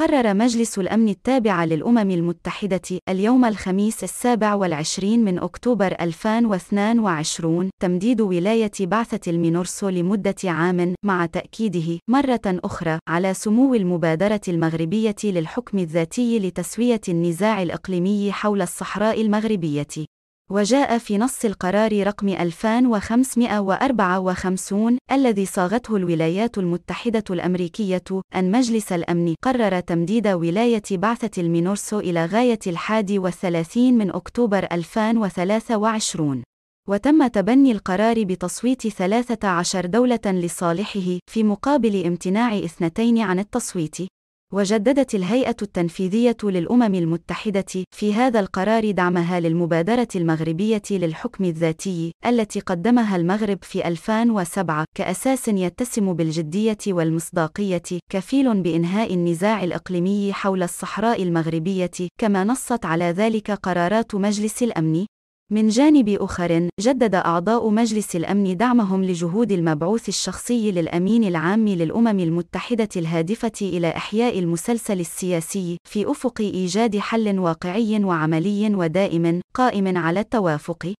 قرر مجلس الأمن التابع للأمم المتحدة اليوم الخميس السابع والعشرين من أكتوبر 2022 تمديد ولاية بعثة المينورسو لمدة عام مع تأكيده مرة أخرى على سمو المبادرة المغربية للحكم الذاتي لتسوية النزاع الإقليمي حول الصحراء المغربية وجاء في نص القرار رقم 2554 الذي صاغته الولايات المتحدة الأمريكية أن مجلس الأمن قرر تمديد ولاية بعثة المينورسو إلى غاية الحادي والثلاثين من أكتوبر 2023 وتم تبني القرار بتصويت 13 دولة لصالحه في مقابل امتناع اثنتين عن التصويت وجددت الهيئة التنفيذية للأمم المتحدة في هذا القرار دعمها للمبادرة المغربية للحكم الذاتي التي قدمها المغرب في 2007 كأساس يتسم بالجدية والمصداقية كفيل بإنهاء النزاع الإقليمي حول الصحراء المغربية كما نصت على ذلك قرارات مجلس الأمن من جانب آخر، جدد أعضاء مجلس الأمن دعمهم لجهود المبعوث الشخصي للأمين العام للأمم المتحدة الهادفة إلى إحياء المسلسل السياسي في أفق إيجاد حل واقعي وعملي ودائم قائم على التوافق